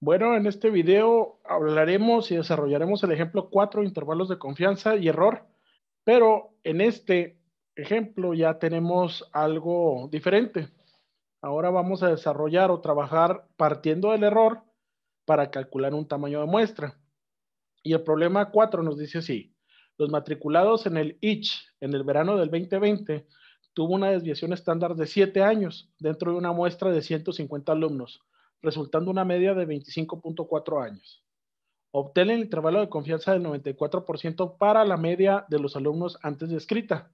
Bueno, en este video hablaremos y desarrollaremos el ejemplo 4, intervalos de confianza y error, pero en este ejemplo ya tenemos algo diferente. Ahora vamos a desarrollar o trabajar partiendo del error para calcular un tamaño de muestra. Y el problema 4 nos dice así, los matriculados en el ICH en el verano del 2020 tuvo una desviación estándar de 7 años dentro de una muestra de 150 alumnos resultando una media de 25.4 años. obtienen el intervalo de confianza del 94% para la media de los alumnos antes descrita.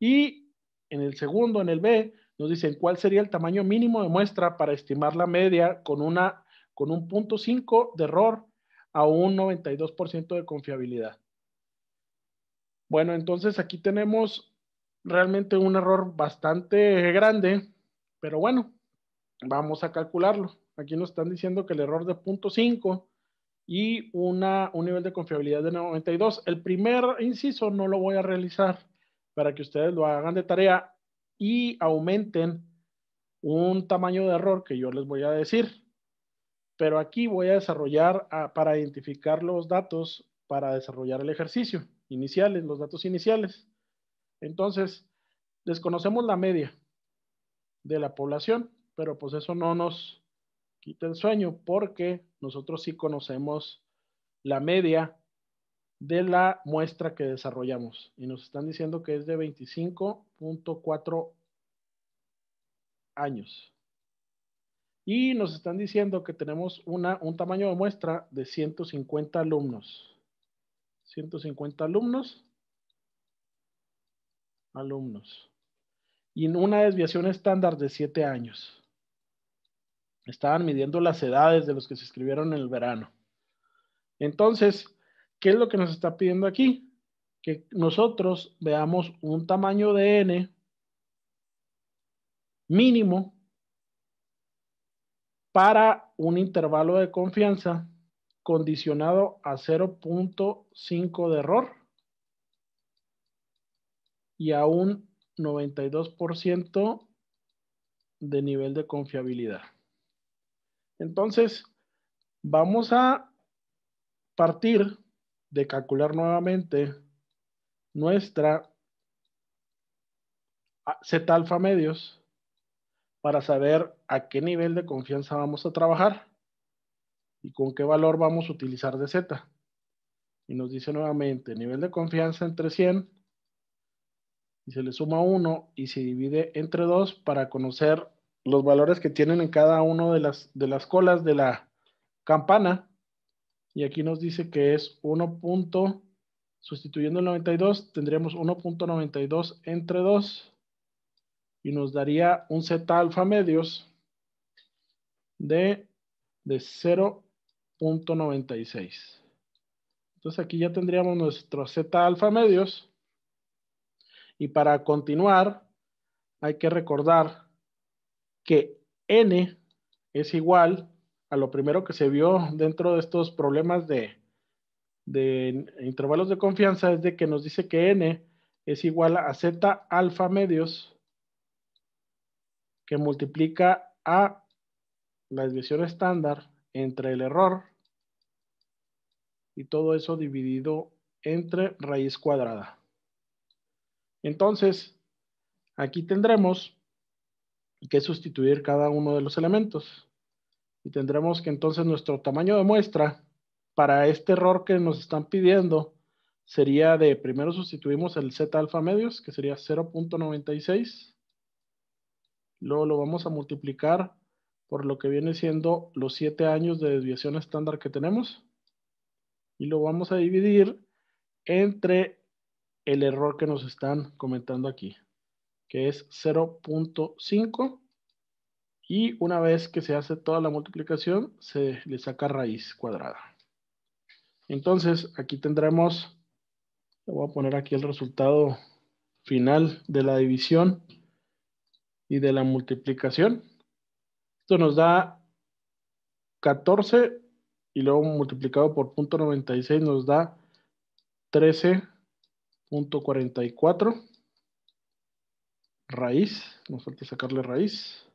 Y en el segundo, en el B, nos dicen cuál sería el tamaño mínimo de muestra para estimar la media con, una, con un punto 5 de error a un 92% de confiabilidad. Bueno, entonces aquí tenemos realmente un error bastante grande, pero bueno, Vamos a calcularlo. Aquí nos están diciendo que el error de 0.5 y una, un nivel de confiabilidad de 92. El primer inciso no lo voy a realizar para que ustedes lo hagan de tarea y aumenten un tamaño de error que yo les voy a decir. Pero aquí voy a desarrollar para identificar los datos para desarrollar el ejercicio iniciales, los datos iniciales. Entonces, desconocemos la media de la población pero pues eso no nos quita el sueño porque nosotros sí conocemos la media de la muestra que desarrollamos y nos están diciendo que es de 25.4 años. Y nos están diciendo que tenemos un tamaño de muestra de 150 alumnos. 150 alumnos. Alumnos. Y una desviación estándar de 7 años. Estaban midiendo las edades de los que se escribieron en el verano. Entonces, ¿qué es lo que nos está pidiendo aquí? Que nosotros veamos un tamaño de n mínimo para un intervalo de confianza condicionado a 0.5 de error y a un 92% de nivel de confiabilidad. Entonces, vamos a partir de calcular nuevamente nuestra Z alfa medios para saber a qué nivel de confianza vamos a trabajar y con qué valor vamos a utilizar de Z. Y nos dice nuevamente, nivel de confianza entre 100 y se le suma 1 y se divide entre 2 para conocer los valores que tienen en cada una de las, de las colas de la campana. Y aquí nos dice que es 1. Punto, sustituyendo el 92, tendríamos 1.92 entre 2 y nos daría un Z alfa medios de, de 0.96. Entonces aquí ya tendríamos nuestro Z alfa medios. Y para continuar, hay que recordar que n es igual a lo primero que se vio dentro de estos problemas de, de intervalos de confianza, es de que nos dice que n es igual a z alfa medios que multiplica a la división estándar entre el error y todo eso dividido entre raíz cuadrada. Entonces, aquí tendremos que sustituir cada uno de los elementos. Y tendremos que entonces nuestro tamaño de muestra para este error que nos están pidiendo sería de, primero sustituimos el Z alfa medios, que sería 0.96. Luego lo vamos a multiplicar por lo que viene siendo los 7 años de desviación estándar que tenemos. Y lo vamos a dividir entre el error que nos están comentando aquí que es 0.5. Y una vez que se hace toda la multiplicación, se le saca raíz cuadrada. Entonces, aquí tendremos, le voy a poner aquí el resultado final de la división y de la multiplicación. Esto nos da 14 y luego multiplicado por 0.96 nos da 13.44 raíz, nos falta sacarle raíz.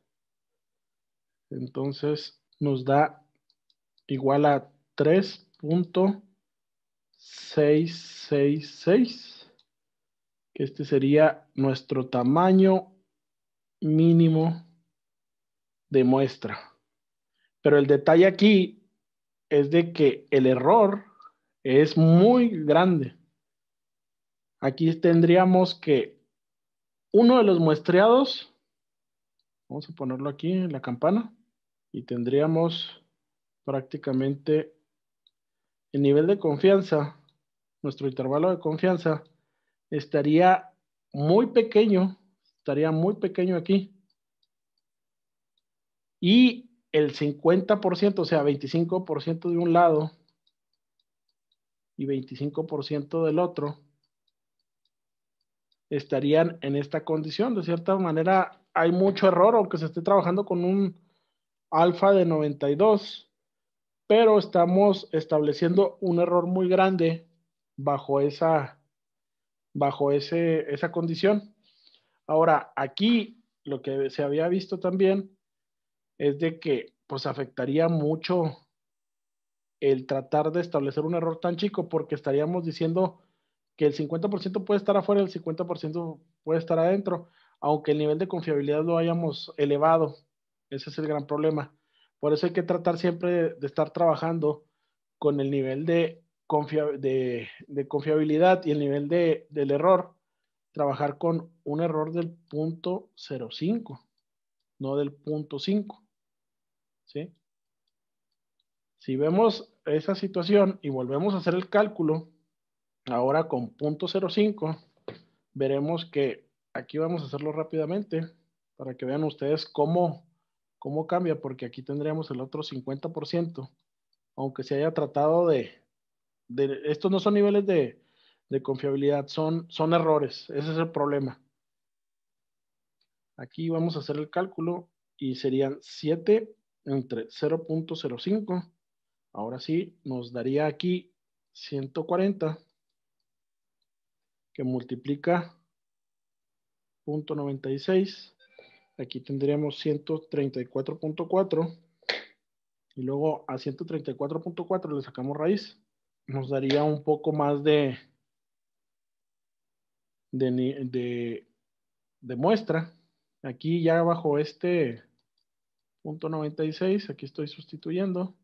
Entonces nos da igual a 3.666, que este sería nuestro tamaño mínimo de muestra. Pero el detalle aquí es de que el error es muy grande. Aquí tendríamos que uno de los muestreados, vamos a ponerlo aquí en la campana, y tendríamos prácticamente el nivel de confianza, nuestro intervalo de confianza, estaría muy pequeño, estaría muy pequeño aquí. Y el 50%, o sea, 25% de un lado y 25% del otro, estarían en esta condición. De cierta manera, hay mucho error, aunque se esté trabajando con un alfa de 92, pero estamos estableciendo un error muy grande bajo esa, bajo esa condición. Ahora, aquí lo que se había visto también es de que pues afectaría mucho el tratar de establecer un error tan chico porque estaríamos diciendo que el 50% puede estar afuera, el 50% puede estar adentro, aunque el nivel de confiabilidad lo hayamos elevado. Ese es el gran problema. Por eso hay que tratar siempre de, estar trabajando con el nivel de, confiabilidad y el nivel del error. Trabajar con un error del punto 05, no del punto 5. Si vemos esa situación y volvemos a hacer el cálculo, Ahora con .05 veremos que aquí vamos a hacerlo rápidamente para que vean ustedes cómo, cómo cambia, porque aquí tendríamos el otro 50%, aunque se haya tratado de, estos no son niveles de, de confiabilidad, son, son errores, ese es el problema. Aquí vamos a hacer el cálculo y serían 7 entre 0.05, ahora sí, nos daría aquí 140 que multiplica 0.96. Aquí tendríamos 134.4. Y luego a 134.4 le sacamos raíz. Nos daría un poco más de, de, muestra. Aquí ya bajo este punto 96, aquí estoy sustituyendo,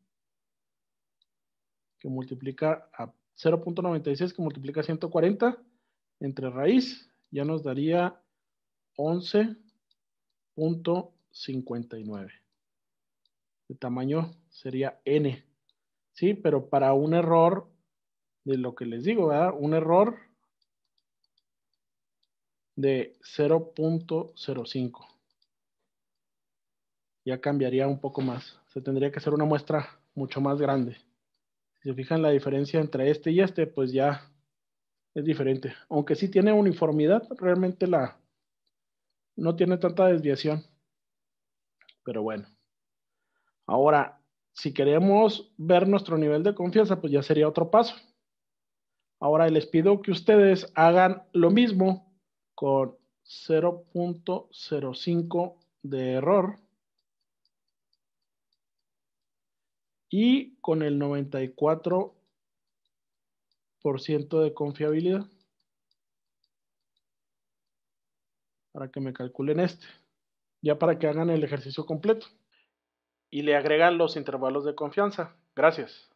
que multiplica a 0.96 que multiplica 140, entre raíz, ya nos daría 11.59. El tamaño sería n, ¿sí? Pero para un error de lo que les digo, ¿verdad? Un error de 0.05. Ya cambiaría un poco más. Se tendría que hacer una muestra mucho más grande. Si se fijan la diferencia entre este y este, pues ya es diferente. Aunque sí tiene uniformidad, realmente la no tiene tanta desviación. Pero bueno. Ahora, si queremos ver nuestro nivel de confianza, pues ya sería otro paso. Ahora les pido que ustedes hagan lo mismo con 0.05 de error y con el 94 de confiabilidad. Para que me calculen este. Ya para que hagan el ejercicio completo. Y le agregan los intervalos de confianza. Gracias.